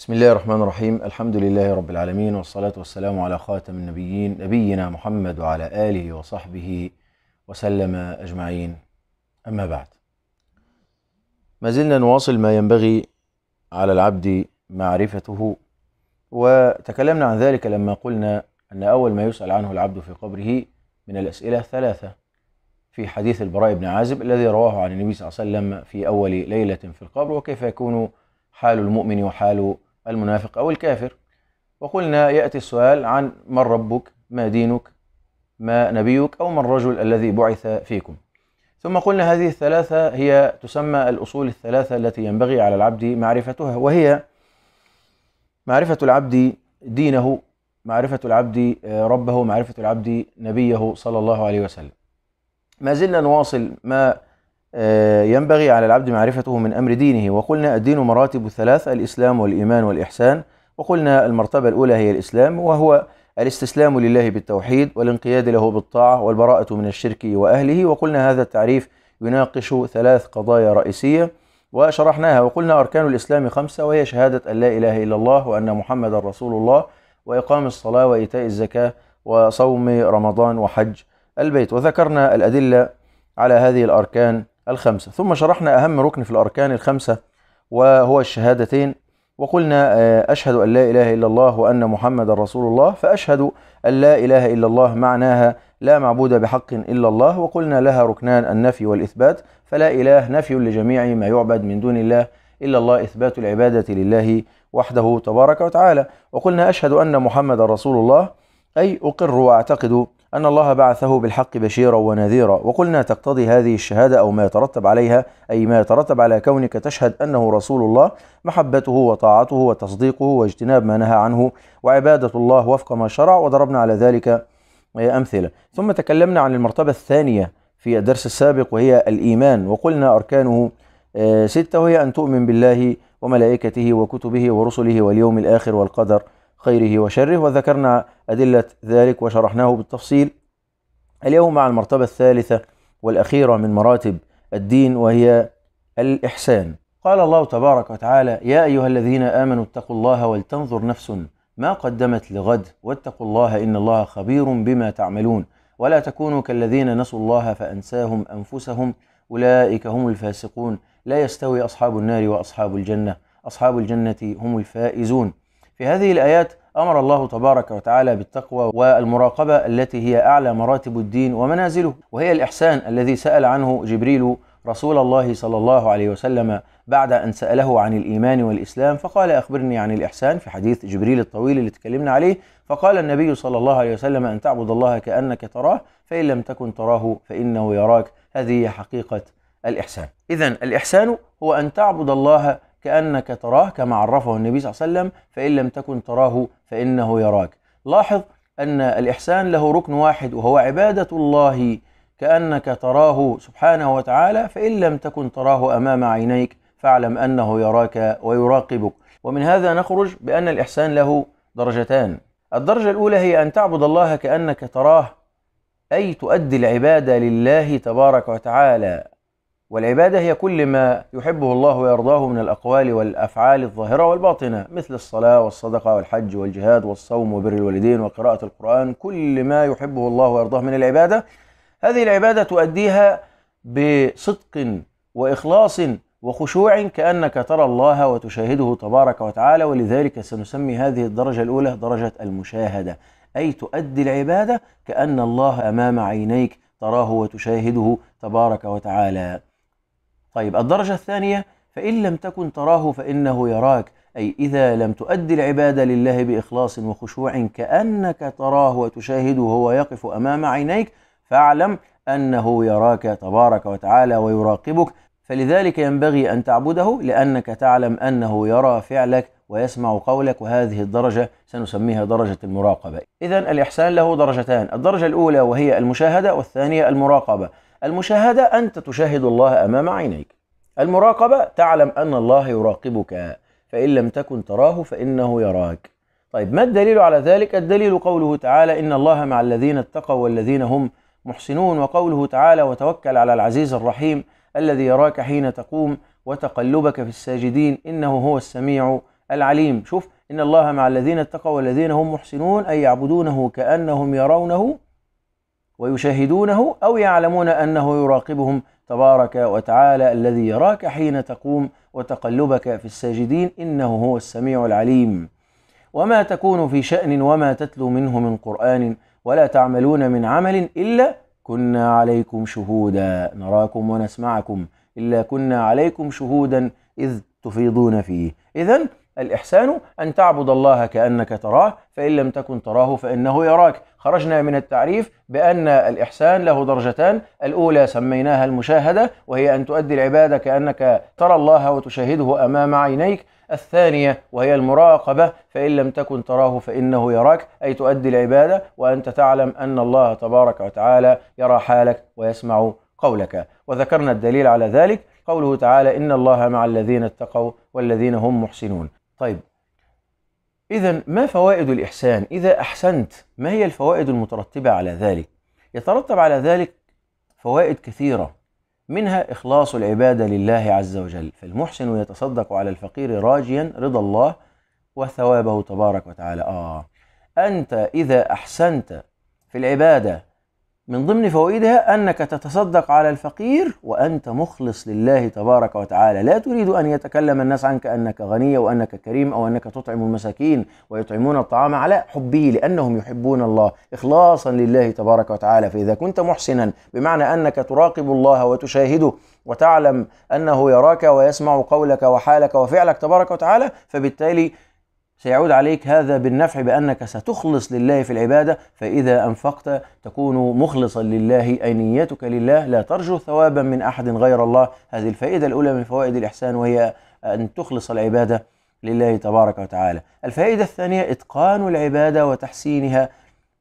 بسم الله الرحمن الرحيم الحمد لله رب العالمين والصلاة والسلام على خاتم النبيين نبينا محمد وعلى آله وصحبه وسلم أجمعين أما بعد ما زلنا نواصل ما ينبغي على العبد معرفته وتكلمنا عن ذلك لما قلنا أن أول ما يسأل عنه العبد في قبره من الأسئلة ثلاثة في حديث البراء بن عازب الذي رواه عن النبي صلى الله عليه وسلم في أول ليلة في القبر وكيف يكون حال المؤمن وحال المنافق أو الكافر وقلنا يأتي السؤال عن من ربك ما دينك ما نبيك أو ما الرجل الذي بعث فيكم ثم قلنا هذه الثلاثة هي تسمى الأصول الثلاثة التي ينبغي على العبد معرفتها وهي معرفة العبد دينه معرفة العبد آه، ربه معرفة العبد نبيه صلى الله عليه وسلم ما زلنا نواصل ما آه، ينبغي على العبد معرفته من أمر دينه وقلنا الدين مراتب ثلاث الإسلام والإيمان والإحسان وقلنا المرتبة الأولى هي الإسلام وهو الاستسلام لله بالتوحيد والانقياد له بالطاعة والبراءة من الشرك وأهله وقلنا هذا التعريف يناقش ثلاث قضايا رئيسية وشرحناها وقلنا أركان الإسلام خمسة وهي شهادة أن لا إله إلا الله وأن محمدا رسول الله وإقام الصلاة وإيتاء الزكاة وصوم رمضان وحج البيت وذكرنا الأدلة على هذه الأركان الخمسة ثم شرحنا أهم ركن في الأركان الخمسة وهو الشهادتين وقلنا آه، أشهد أن لا إله إلا الله وأن محمد رسول الله فأشهد أن لا إله إلا الله معناها لا معبود بحق إلا الله وقلنا لها ركنان النفي والإثبات فلا إله نفي لجميع ما يعبد من دون الله إلا الله إثبات العبادة لله وحده تبارك وتعالى وقلنا أشهد أن محمد رسول الله أي أقر وأعتقد أن الله بعثه بالحق بشيرا ونذيرا وقلنا تقتضي هذه الشهادة أو ما يترتب عليها أي ما يترتب على كونك تشهد أنه رسول الله محبته وطاعته وتصديقه واجتناب ما نهى عنه وعبادة الله وفق ما شرع وضربنا على ذلك آه، أمثلة ثم تكلمنا عن المرتبة الثانية في الدرس السابق وهي الإيمان وقلنا أركانه آه، ستة وهي أن تؤمن بالله وملائكته وكتبه ورسله واليوم الآخر والقدر خيره وشره وذكرنا أدلة ذلك وشرحناه بالتفصيل اليوم مع المرتبة الثالثة والأخيرة من مراتب الدين وهي الإحسان قال الله تبارك وتعالى يا أيها الذين آمنوا اتقوا الله ولتنظر نفس ما قدمت لغد واتقوا الله إن الله خبير بما تعملون ولا تكونوا كالذين نسوا الله فأنساهم أنفسهم أولئك هم الفاسقون لا يستوي أصحاب النار وأصحاب الجنة أصحاب الجنة هم الفائزون في هذه الآيات أمر الله تبارك وتعالى بالتقوى والمراقبة التي هي أعلى مراتب الدين ومنازله وهي الإحسان الذي سأل عنه جبريل رسول الله صلى الله عليه وسلم بعد أن سأله عن الإيمان والإسلام فقال أخبرني عن الإحسان في حديث جبريل الطويل اللي تكلمنا عليه فقال النبي صلى الله عليه وسلم أن تعبد الله كأنك تراه فإن لم تكن تراه فإنه يراك هذه حقيقة الإحسان إذا الإحسان هو أن تعبد الله كأنك تراه كما عرفه النبي صلى الله عليه وسلم فإن لم تكن تراه فإنه يراك لاحظ أن الإحسان له ركن واحد وهو عبادة الله كأنك تراه سبحانه وتعالى فإن لم تكن تراه أمام عينيك فاعلم أنه يراك ويراقبك ومن هذا نخرج بأن الإحسان له درجتان الدرجة الأولى هي أن تعبد الله كأنك تراه أي تؤدي العبادة لله تبارك وتعالى والعبادة هي كل ما يحبه الله ويرضاه من الأقوال والأفعال الظاهرة والباطنة مثل الصلاة والصدقة والحج والجهاد والصوم وبر الوالدين وقراءة القرآن كل ما يحبه الله ويرضاه من العبادة هذه العبادة تؤديها بصدق وإخلاص وخشوع كأنك ترى الله وتشاهده تبارك وتعالى ولذلك سنسمي هذه الدرجة الأولى درجة المشاهدة أي تؤدي العبادة كأن الله أمام عينيك تراه وتشاهده تبارك وتعالى طيب الدرجة الثانية فإن لم تكن تراه فإنه يراك أي إذا لم تؤدي العبادة لله بإخلاص وخشوع كأنك تراه وتشاهده وهو يقف أمام عينيك فاعلم أنه يراك تبارك وتعالى ويراقبك فلذلك ينبغي أن تعبده لأنك تعلم أنه يرى فعلك ويسمع قولك وهذه الدرجة سنسميها درجة المراقبة إذا الإحسان له درجتان الدرجة الأولى وهي المشاهدة والثانية المراقبة المشاهدة أنت تشاهد الله أمام عينيك المراقبة تعلم أن الله يراقبك فإن لم تكن تراه فإنه يراك طيب ما الدليل على ذلك؟ الدليل قوله تعالى إن الله مع الذين اتقوا والذين هم محسنون وقوله تعالى وتوكل على العزيز الرحيم الذي يراك حين تقوم وتقلبك في الساجدين إنه هو السميع العليم شوف إن الله مع الذين اتقوا والذين هم محسنون أي يعبدونه كأنهم يرونه ويشاهدونه أو يعلمون أنه يراقبهم تبارك وتعالى الذي يراك حين تقوم وتقلبك في الساجدين إنه هو السميع العليم وما تكون في شأن وما تتلو منه من قرآن ولا تعملون من عمل إلا كنا عليكم شهودا نراكم ونسمعكم إلا كنا عليكم شهودا إذ تفيضون فيه إذا الإحسان أن تعبد الله كأنك تراه فإن لم تكن تراه فإنه يراك خرجنا من التعريف بأن الإحسان له درجتان الأولى سميناها المشاهدة وهي أن تؤدي العبادة كأنك ترى الله وتشاهده أمام عينيك الثانية وهي المراقبة فإن لم تكن تراه فإنه يراك أي تؤدي العبادة وأنت تعلم أن الله تبارك وتعالى يرى حالك ويسمع قولك وذكرنا الدليل على ذلك قوله تعالى إن الله مع الذين اتقوا والذين هم محسنون طيب إذا ما فوائد الإحسان؟ إذا أحسنت ما هي الفوائد المترتبة على ذلك؟ يترتب على ذلك فوائد كثيرة منها إخلاص العبادة لله عز وجل فالمحسن يتصدق على الفقير راجيا رضا الله وثوابه تبارك وتعالى آه أنت إذا أحسنت في العبادة من ضمن فوائدها أنك تتصدق على الفقير وأنت مخلص لله تبارك وتعالى لا تريد أن يتكلم الناس عنك أنك غني وأنك كريم أو أنك تطعم المساكين ويطعمون الطعام على حبه لأنهم يحبون الله إخلاصا لله تبارك وتعالى فإذا كنت محسنا بمعنى أنك تراقب الله وتشاهده وتعلم أنه يراك ويسمع قولك وحالك وفعلك تبارك وتعالى فبالتالي سيعود عليك هذا بالنفع بأنك ستخلص لله في العبادة فإذا أنفقت تكون مخلصا لله أي نيتك لله لا ترجو ثوابا من أحد غير الله هذه الفائدة الأولى من فوائد الإحسان وهي أن تخلص العبادة لله تبارك وتعالى الفائدة الثانية إتقان العبادة وتحسينها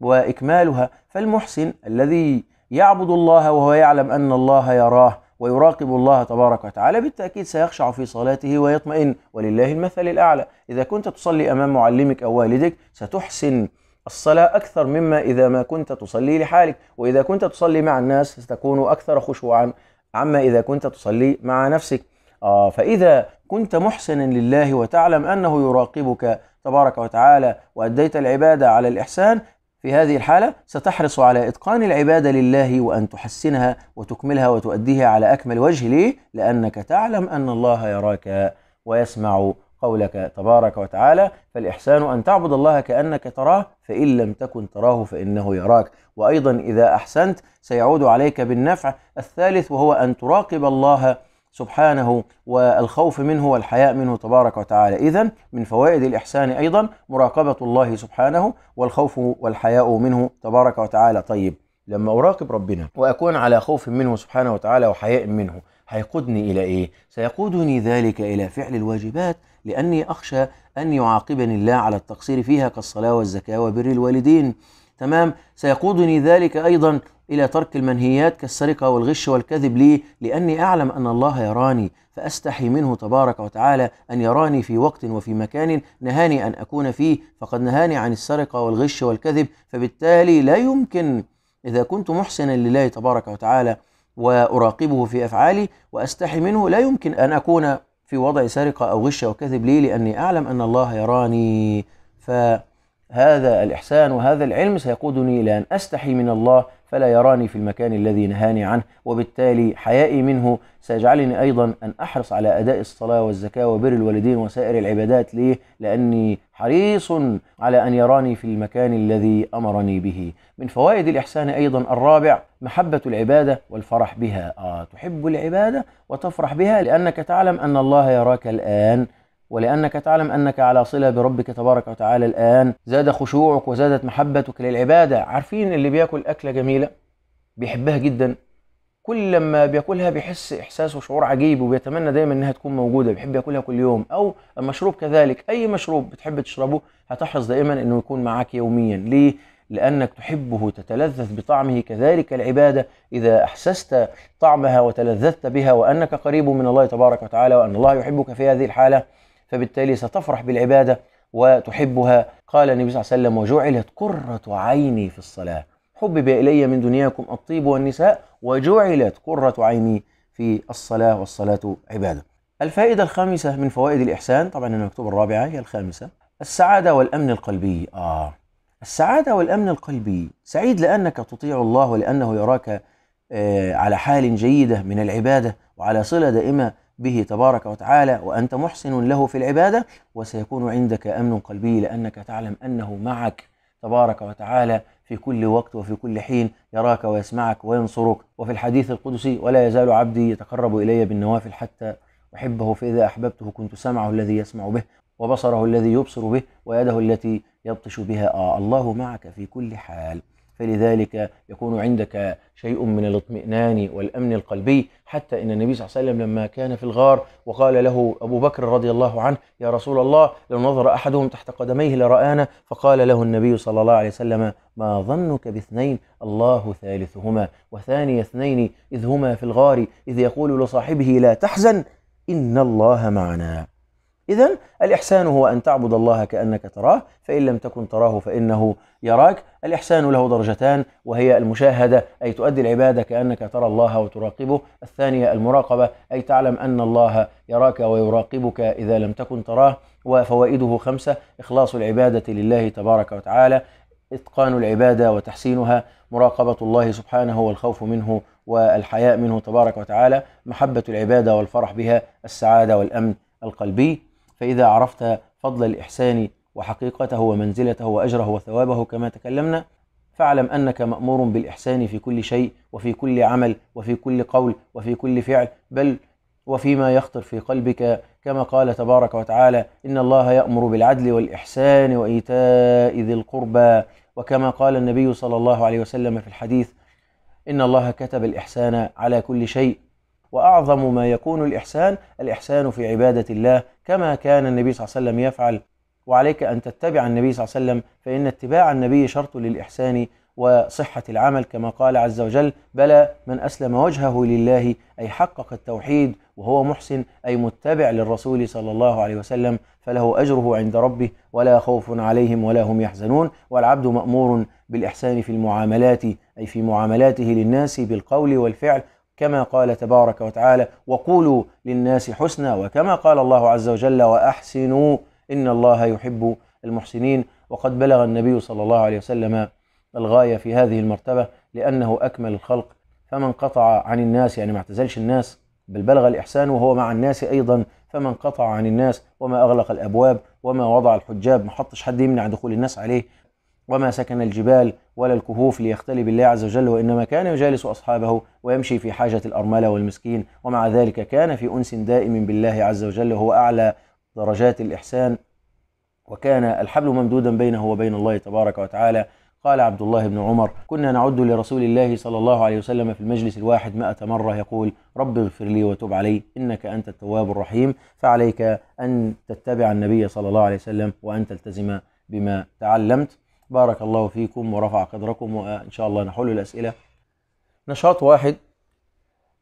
وإكمالها فالمحسن الذي يعبد الله وهو يعلم أن الله يراه ويراقب الله تبارك وتعالى بالتأكيد سيخشع في صلاته ويطمئن ولله المثل الأعلى إذا كنت تصلي أمام معلمك أو والدك ستحسن الصلاة أكثر مما إذا ما كنت تصلي لحالك وإذا كنت تصلي مع الناس ستكون أكثر خشوعا عما إذا كنت تصلي مع نفسك آه فإذا كنت محسنا لله وتعلم أنه يراقبك تبارك وتعالى وأديت العبادة على الإحسان في هذه الحالة ستحرص على إتقان العبادة لله وأن تحسنها وتكملها وتؤديها على أكمل وجه ليه؟ لأنك تعلم أن الله يراك ويسمع قولك تبارك وتعالى فالإحسان أن تعبد الله كأنك تراه فإن لم تكن تراه فإنه يراك وأيضا إذا أحسنت سيعود عليك بالنفع الثالث وهو أن تراقب الله سبحانه والخوف منه والحياء منه تبارك وتعالى إذا من فوائد الإحسان أيضا مراقبة الله سبحانه والخوف والحياء منه تبارك وتعالى طيب لما أراقب ربنا وأكون على خوف منه سبحانه وتعالى وحياء منه هيقودني إلى إيه؟ سيقودني ذلك إلى فعل الواجبات لأني أخشى أن يعاقبني الله على التقصير فيها كالصلاة والزكاة وبر الوالدين تمام سيقودني ذلك أيضا إلى ترك المنهيات كالسرقة والغش والكذب لي لأني أعلم أن الله يراني فأستحي منه تبارك وتعالى أن يراني في وقت وفي مكان نهاني أن أكون فيه فقد نهاني عن السرقة والغش والكذب فبالتالي لا يمكن إذا كنت محسنا لله تبارك وتعالى وأراقبه في أفعالي وأستحي منه لا يمكن أن أكون في وضع سرقة أو غش أو كذب لي لأني أعلم أن الله يراني ف هذا الإحسان وهذا العلم سيقودني إلى أن أستحي من الله فلا يراني في المكان الذي نهاني عنه وبالتالي حيائي منه سيجعلني أيضا أن أحرص على أداء الصلاة والزكاة وبر الوالدين وسائر العبادات ليه؟ لأني حريص على أن يراني في المكان الذي أمرني به من فوائد الإحسان أيضا الرابع محبة العبادة والفرح بها آه تحب العبادة وتفرح بها لأنك تعلم أن الله يراك الآن ولأنك تعلم أنك على صلة بربك تبارك وتعالى الآن زاد خشوعك وزادت محبتك للعبادة عارفين اللي بياكل أكلة جميلة بيحبها جدا كل لما بياكلها بيحس إحساس وشعور عجيب وبيتمنى دايما إنها تكون موجودة بيحب ياكلها كل يوم أو المشروب كذلك أي مشروب بتحب تشربه هتحرص دائما إنه يكون معاك يوميا ليه؟ لأنك تحبه تتلذذ بطعمه كذلك العبادة إذا أحسست طعمها وتلذذت بها وأنك قريب من الله تبارك وتعالى وأن الله يحبك في هذه الحالة فبالتالي ستفرح بالعبادة وتحبها قال النبي صلى الله عليه وسلم وجعلت قرة عيني في الصلاة حبب إلي من دنياكم الطيب والنساء وجعلت قرة عيني في الصلاة والصلاة عبادة الفائدة الخامسة من فوائد الإحسان طبعا انا مكتوب الرابعة هي الخامسة السعادة والأمن القلبي آه السعادة والأمن القلبي سعيد لأنك تطيع الله ولأنه يراك آه على حال جيدة من العبادة وعلى صلة دائمة به تبارك وتعالى وأنت محسن له في العبادة وسيكون عندك أمن قلبي لأنك تعلم أنه معك تبارك وتعالى في كل وقت وفي كل حين يراك ويسمعك وينصرك وفي الحديث القدسي ولا يزال عبدي يتقرب إلي بالنوافل حتى أحبه فإذا أحببته كنت سمعه الذي يسمع به وبصره الذي يبصر به ويده التي يبطش بها آه الله معك في كل حال فلذلك يكون عندك شيء من الاطمئنان والأمن القلبي حتى إن النبي صلى الله عليه وسلم لما كان في الغار وقال له أبو بكر رضي الله عنه يا رسول الله لو نظر أحدهم تحت قدميه لرآنا فقال له النبي صلى الله عليه وسلم ما ظنك باثنين الله ثالثهما وثاني اثنين إذ هما في الغار إذ يقول لصاحبه لا تحزن إن الله معنا إذا الإحسان هو أن تعبد الله كأنك تراه فإن لم تكن تراه فإنه يراك الإحسان له درجتان وهي المشاهدة أي تؤدي العبادة كأنك ترى الله وتراقبه الثانية المراقبة أي تعلم أن الله يراك ويراقبك إذا لم تكن تراه وفوائده خمسة إخلاص العبادة لله تبارك وتعالى إتقان العبادة وتحسينها مراقبة الله سبحانه والخوف منه والحياء منه تبارك وتعالى محبة العبادة والفرح بها السعادة والأمن القلبي فإذا عرفت فضل الإحسان وحقيقته ومنزلته وأجره وثوابه كما تكلمنا فاعلم أنك مأمور بالإحسان في كل شيء وفي كل عمل وفي كل قول وفي كل فعل بل وفيما يخطر في قلبك كما قال تبارك وتعالى إن الله يأمر بالعدل والإحسان وإيتاء ذي القربى وكما قال النبي صلى الله عليه وسلم في الحديث إن الله كتب الإحسان على كل شيء وأعظم ما يكون الإحسان الإحسان في عبادة الله كما كان النبي صلى الله عليه وسلم يفعل وعليك أن تتبع النبي صلى الله عليه وسلم فإن اتباع النبي شرط للإحسان وصحة العمل كما قال عز وجل بلى من أسلم وجهه لله أي حقق التوحيد وهو محسن أي متبع للرسول صلى الله عليه وسلم فله أجره عند ربه ولا خوف عليهم ولا هم يحزنون والعبد مأمور بالإحسان في المعاملات أي في معاملاته للناس بالقول والفعل كما قال تبارك وتعالى وقولوا للناس حسنا وكما قال الله عز وجل وأحسنوا إن الله يحب المحسنين وقد بلغ النبي صلى الله عليه وسلم الغاية في هذه المرتبة لأنه أكمل الخلق فمن قطع عن الناس يعني ما اعتزلش الناس بل بلغ الإحسان وهو مع الناس أيضا فمن قطع عن الناس وما أغلق الأبواب وما وضع الحجاب ما حطش حد يمنع دخول الناس عليه وما سكن الجبال ولا الكهوف ليختلي بالله عز وجل وإنما كان يجالس أصحابه ويمشي في حاجة الأرملة والمسكين ومع ذلك كان في أنس دائم بالله عز وجل وهو أعلى درجات الإحسان وكان الحبل ممدودا بينه وبين الله تبارك وتعالى قال عبد الله بن عمر كنا نعد لرسول الله صلى الله عليه وسلم في المجلس الواحد مائة مرة يقول رب اغفر لي وتب علي إنك أنت التواب الرحيم فعليك أن تتبع النبي صلى الله عليه وسلم وأن تلتزم بما تعلمت بارك الله فيكم ورفع قدركم وإن شاء الله نحل الأسئلة نشاط واحد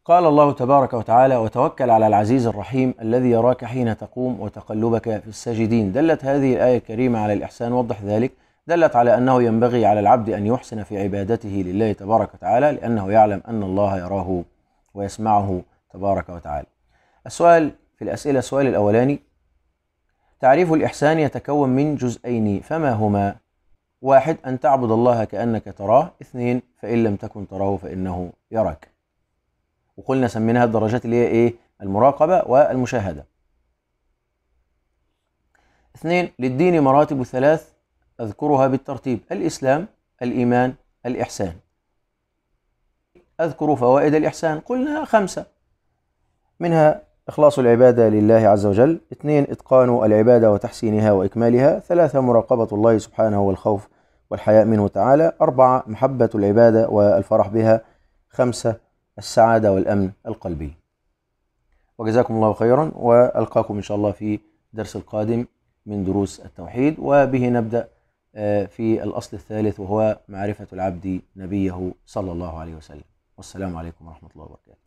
قال الله تبارك وتعالى وتوكل على العزيز الرحيم الذي يراك حين تقوم وتقلبك في الساجدين دلت هذه الآية الكريمة على الإحسان وضح ذلك دلت على أنه ينبغي على العبد أن يحسن في عبادته لله تبارك وتعالى لأنه يعلم أن الله يراه ويسمعه تبارك وتعالى السؤال في الأسئلة السؤال الأولاني تعريف الإحسان يتكون من جزئين فما هما واحد أن تعبد الله كأنك تراه اثنين فإن لم تكن تراه فإنه يراك وقلنا سميناها الدرجات اللي هي إيه المراقبة والمشاهدة اثنين للدين مراتب ثلاث أذكرها بالترتيب الإسلام الإيمان الإحسان أذكر فوائد الإحسان قلنا خمسة منها إخلاص العبادة لله عز وجل اثنين إتقان العبادة وتحسينها وإكمالها ثلاثة مراقبة الله سبحانه والخوف والحياء منه تعالى أربعة محبة العبادة والفرح بها خمسة السعادة والأمن القلبي وجزاكم الله خيرا وألقاكم إن شاء الله في درس القادم من دروس التوحيد وبه نبدأ آه، في الأصل الثالث وهو معرفة العبد نبيه صلى الله عليه وسلم والسلام عليكم ورحمة الله وبركاته